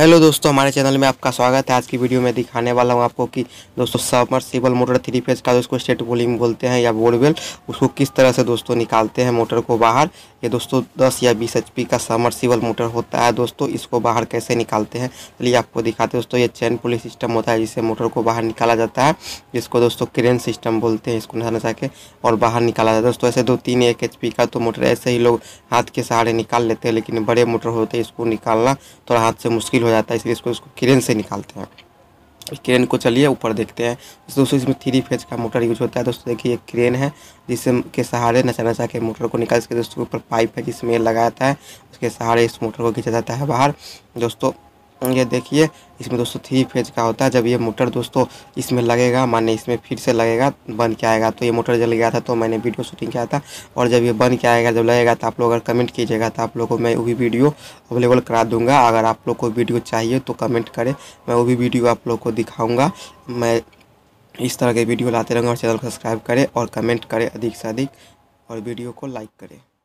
hello दोस्तों हमारे channel में आपका स्वागत है आज की वीडियो में दिखाने वाला हूं आपको कि दोस्तों सबमर्सिबल मोटर थ्री फेज का जिसको स्टेट बोलिंग बोलते हैं या बोरवेल उसको किस तरह से दोस्तों निकालते हैं मोटर को बाहर ये दोस्तों 10 या 20 एचपी का सबमर्सिबल मोटर होता है दोस्तों इसको बाहर कैसे निकालते हैं चलिए आपको दिखाते हैं दोस्तों ये चैन पुलिस सिस्टम होता है जिससे मोटर को बाहर निकाला जाता है जिसको दोस्तों क्रेन सिस्टम बोलते हैं इसको नजर नजर के और बाहर निकाला जाता है दोस्तों ऐसे दो तीन एक एच का तो मोटर ऐसे ही लोग हाथ के सहारे निकाल लेते हैं लेकिन बड़े मोटर होते हैं इसको निकालना थोड़ा हाथ से मुश्किल हो जाता है इसलिए इसको इसको क्रेन से निकालते हैं क्रेन को चलिए ऊपर देखते हैं दोस्तों इसमें थ्री फेज का मोटर यूज होता है दोस्तों देखिए एक क्रेन है जिससे के सहारे नचा नचा के मोटर को निकाल सके दोस्तों ऊपर पाइप है जिसमें लगाया जाता है उसके सहारे इस मोटर को खींचा जाता है बाहर दोस्तों ये देखिए इसमें दोस्तों थ्री फेज का होता है जब ये मोटर दोस्तों इसमें लगेगा माने इसमें फिर से लगेगा बन के आएगा तो ये मोटर जल गया था तो मैंने वीडियो शूटिंग किया था और जब ये बन के आएगा जब लगेगा तो आप लोग अगर कमेंट कीजिएगा तो आप लोग को मैं वो भी वीडियो अवेलेबल करा दूंगा अगर आप लोग को वीडियो चाहिए तो कमेंट करें मैं वो भी वीडियो आप लोग को दिखाऊँगा मैं इस तरह के वीडियो लाते रहूँगा और चैनल को सब्सक्राइब करें और कमेंट करें अधिक से अधिक और वीडियो को लाइक करें